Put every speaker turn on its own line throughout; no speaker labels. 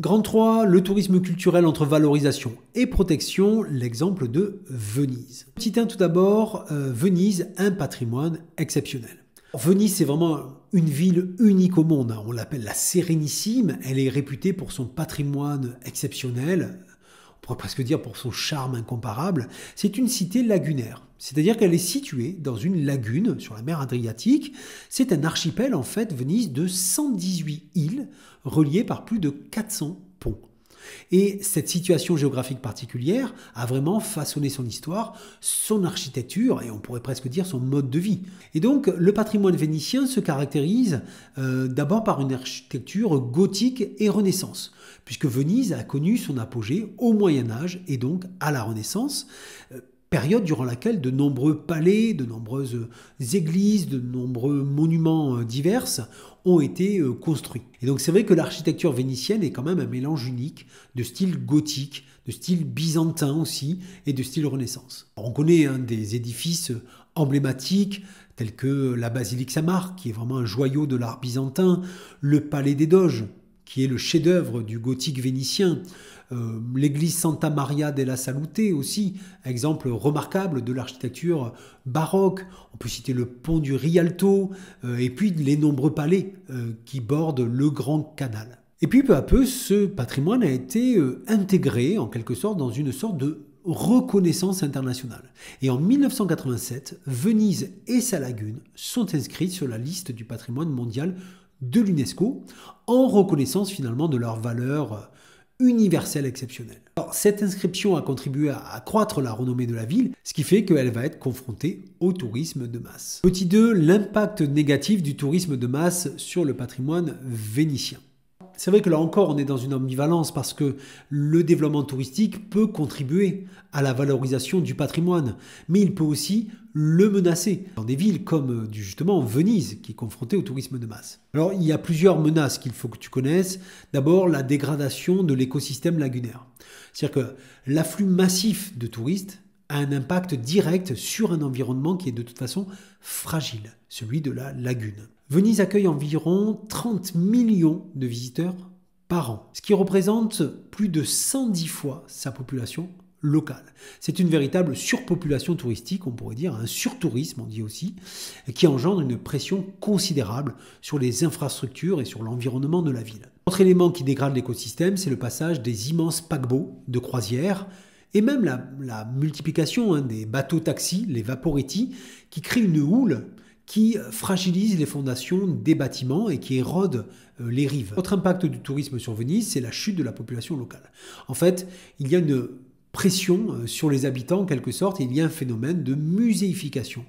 Grand 3, le tourisme culturel entre valorisation et protection, l'exemple de Venise. Petit 1 tout d'abord, euh, Venise, un patrimoine exceptionnel. Venise, c'est vraiment une ville unique au monde. Hein. On l'appelle la Sérénissime. Elle est réputée pour son patrimoine exceptionnel, pourrait presque dire pour son charme incomparable, c'est une cité lagunaire. C'est-à-dire qu'elle est située dans une lagune sur la mer Adriatique. C'est un archipel, en fait, Venise, de 118 îles reliées par plus de 400 ponts. Et cette situation géographique particulière a vraiment façonné son histoire, son architecture et on pourrait presque dire son mode de vie. Et donc le patrimoine vénitien se caractérise euh, d'abord par une architecture gothique et renaissance, puisque Venise a connu son apogée au Moyen Âge et donc à la Renaissance. Euh, période durant laquelle de nombreux palais, de nombreuses églises, de nombreux monuments euh, divers ont été euh, construits. Et donc c'est vrai que l'architecture vénitienne est quand même un mélange unique de style gothique, de style byzantin aussi, et de style renaissance. on connaît hein, des édifices emblématiques tels que la basilique Saint-Marc, qui est vraiment un joyau de l'art byzantin, le palais des doges, qui est le chef-d'œuvre du gothique vénitien. Euh, l'église Santa Maria della Salute aussi, exemple remarquable de l'architecture baroque. On peut citer le pont du Rialto euh, et puis les nombreux palais euh, qui bordent le Grand Canal. Et puis peu à peu, ce patrimoine a été intégré en quelque sorte dans une sorte de reconnaissance internationale. Et en 1987, Venise et sa lagune sont inscrites sur la liste du patrimoine mondial de l'UNESCO en reconnaissance finalement de leur valeur euh, universelle exceptionnelle. cette inscription a contribué à accroître la renommée de la ville, ce qui fait qu'elle va être confrontée au tourisme de masse. Petit 2, l'impact négatif du tourisme de masse sur le patrimoine vénitien. C'est vrai que là encore, on est dans une ambivalence parce que le développement touristique peut contribuer à la valorisation du patrimoine, mais il peut aussi le menacer dans des villes comme euh, justement Venise qui est confrontée au tourisme de masse. Alors il y a plusieurs menaces qu'il faut que tu connaisses. D'abord la dégradation de l'écosystème lagunaire. C'est-à-dire que l'afflux massif de touristes a un impact direct sur un environnement qui est de toute façon fragile, celui de la lagune. Venise accueille environ 30 millions de visiteurs par an, ce qui représente plus de 110 fois sa population locale. C'est une véritable surpopulation touristique, on pourrait dire, un surtourisme, on dit aussi, qui engendre une pression considérable sur les infrastructures et sur l'environnement de la ville. Autre élément qui dégrade l'écosystème, c'est le passage des immenses paquebots de croisière et même la, multiplication hein, des bateaux-taxis, les vaporetti, qui créent une houle qui fragilise les fondations des bâtiments et qui érode euh, les rives. Autre impact du tourisme sur Venise, c'est la chute de la population locale. En fait, il y a une pression euh, sur les habitants en quelque sorte, et il y a un phénomène de muséification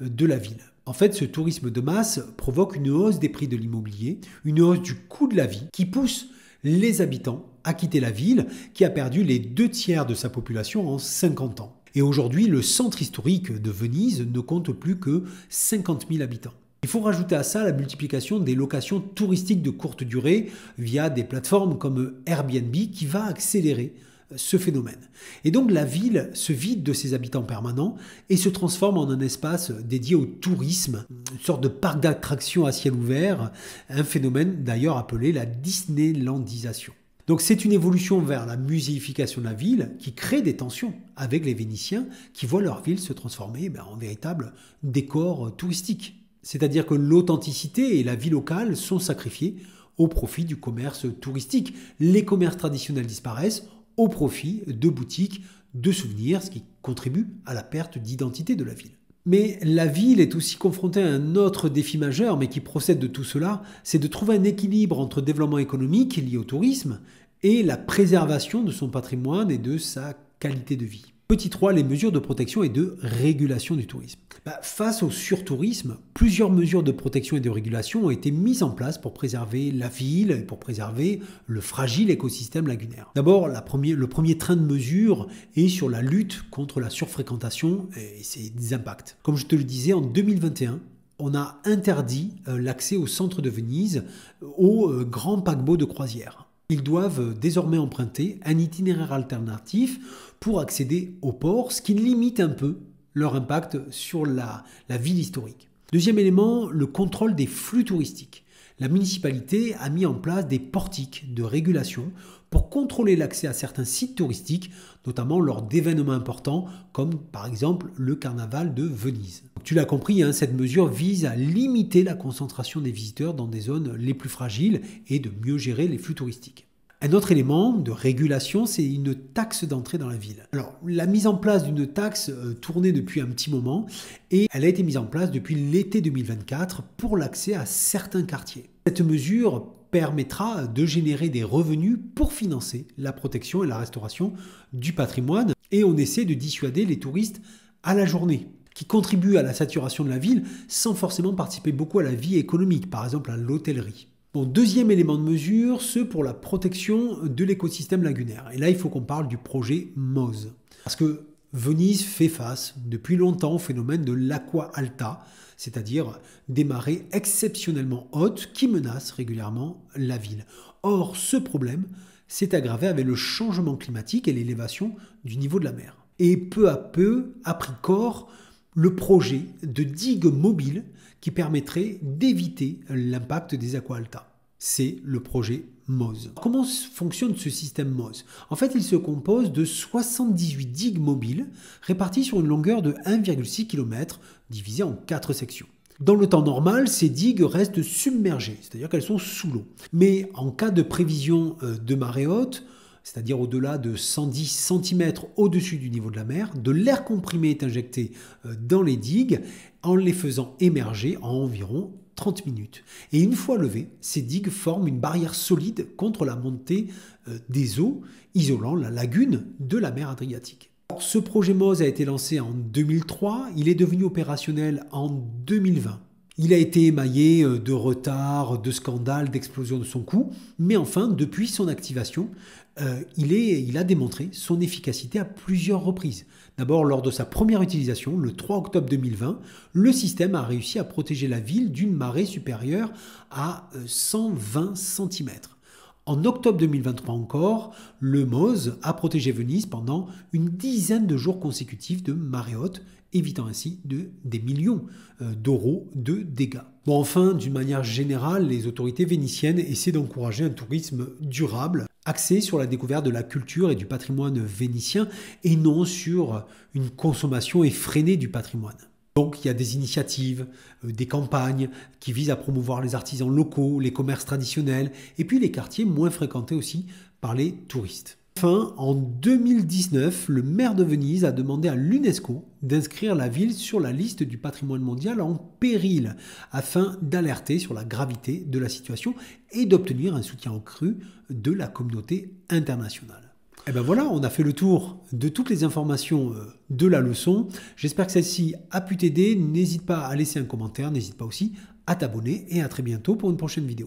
euh, de la ville. En fait, ce tourisme de masse provoque une hausse des prix de l'immobilier, une hausse du coût de la vie, qui pousse les habitants à quitter la ville, qui a perdu les deux tiers de sa population en 50 ans. Et aujourd'hui, le centre historique de Venise ne compte plus que 50 000 habitants. Il faut rajouter à ça la multiplication des locations touristiques de courte durée via des plateformes comme Airbnb qui va accélérer ce phénomène. Et donc la ville se vide de ses habitants permanents et se transforme en un espace dédié au tourisme, une sorte de parc d'attractions à ciel ouvert, un phénomène d'ailleurs appelé la Disneylandisation. Donc c'est une évolution vers la muséification de la ville qui crée des tensions avec les Vénitiens qui voient leur ville se transformer eh ben, en véritable décor euh, touristique. C'est-à-dire que l'authenticité et la vie locale sont sacrifiées au profit du commerce touristique. Les commerces traditionnels disparaissent au profit de boutiques, de souvenirs, ce qui contribue à la perte d'identité de la ville. Mais la ville est aussi confrontée à un autre défi majeur, mais qui procède de tout cela, c'est de trouver un équilibre entre développement économique lié au tourisme et la préservation de son patrimoine et de sa qualité de vie. Petit 3, les mesures de protection et de régulation du tourisme. Bah, face au surtourisme, plusieurs mesures de protection et de régulation ont été mises en place pour préserver la ville et pour préserver le fragile écosystème lagunaire. D'abord, le premier train de mesure est sur la lutte contre la surfréquentation et ses impacts. Comme je te le disais, en 2021, on a interdit euh, l'accès au centre de Venise euh, aux euh, grands paquebots de croisière. Ils doivent désormais emprunter un itinéraire alternatif pour accéder au port, ce qui limite un peu leur impact sur la, la ville historique. Deuxième élément, le contrôle des flux touristiques la municipalité a mis en place des portiques de régulation pour contrôler l'accès à certains sites touristiques, notamment lors d'événements importants comme par exemple le carnaval de Venise. tu l'as compris, hein, cette mesure vise à limiter la concentration des visiteurs dans des zones les plus fragiles et de mieux gérer les flux touristiques. Un autre élément de régulation, c'est une taxe d'entrée dans la ville. Alors, la mise en place d'une taxe euh, tournait depuis un petit moment et elle a été mise en place depuis l'été 2024 pour l'accès à certains quartiers. Cette mesure permettra de générer des revenus pour financer la protection et la restauration du patrimoine et on essaie de dissuader les touristes à la journée qui contribuent à la saturation de la ville sans forcément participer beaucoup à la vie économique, par exemple à l'hôtellerie deuxième élément de mesure, ce pour la protection de l'écosystème lagunaire. Et là, il faut qu'on parle du projet MOSE. Parce que Venise fait face depuis longtemps au phénomène de l'aqua alta, c'est-à-dire des marées exceptionnellement hautes qui menacent régulièrement la ville. Or, ce problème s'est aggravé avec le changement climatique et l'élévation du niveau de la mer. Et peu à peu a pris corps le projet de digue mobile qui permettrait d'éviter l'impact des aqualtas. C'est le projet MOSE. Comment fonctionne ce système MOSE En fait, il se compose de 78 digues mobiles réparties sur une longueur de 1,6 km divisées en 4 sections. Dans le temps normal, ces digues restent submergées, c'est-à-dire qu'elles sont sous l'eau. Mais en cas de prévision euh, de marée haute, c'est-à-dire au-delà de 110 cm au-dessus du niveau de la mer. De l'air comprimé est injecté euh, dans les digues en les faisant émerger en environ 30 minutes. Et une fois levées, ces digues forment une barrière solide contre la montée euh, des eaux, isolant la lagune de la mer Adriatique. Ce projet MOSE a été lancé en 2003, il est devenu opérationnel en 2020. Il a été émaillé euh, de retards, de scandales, d'explosions de son coup, mais enfin, depuis son activation, euh, il, est, il a démontré son efficacité à plusieurs reprises. D'abord, lors de sa première utilisation, le 3 octobre 2020, le système a réussi à protéger la ville d'une marée supérieure à 120 euh, cm. En octobre 2023 encore, le Mose a protégé Venise pendant une dizaine de jours consécutifs de marée haute évitant ainsi des millions euh, d'euros de dégâts. enfin, d'une manière générale, les autorités vénitiennes essaient d'encourager un tourisme durable, axé sur la découverte de la culture et du patrimoine vénitien, et non sur une consommation effrénée du patrimoine. Donc il y a des initiatives, euh, des campagnes qui visent à promouvoir les artisans locaux, les commerces traditionnels, et puis les quartiers moins fréquentés aussi par les touristes. Enfin, en 2019, le maire de Venise a demandé à l'UNESCO d'inscrire la ville sur la liste du patrimoine mondial en péril, afin d'alerter sur la gravité de la situation et d'obtenir un soutien accru de la communauté internationale. Et eh ben voilà, on a fait le tour de toutes les informations euh, de la leçon. J'espère que celle-ci a pu t'aider. N'hésite pas à laisser un commentaire, n'hésite pas aussi à t'abonner et à très bientôt pour une prochaine vidéo.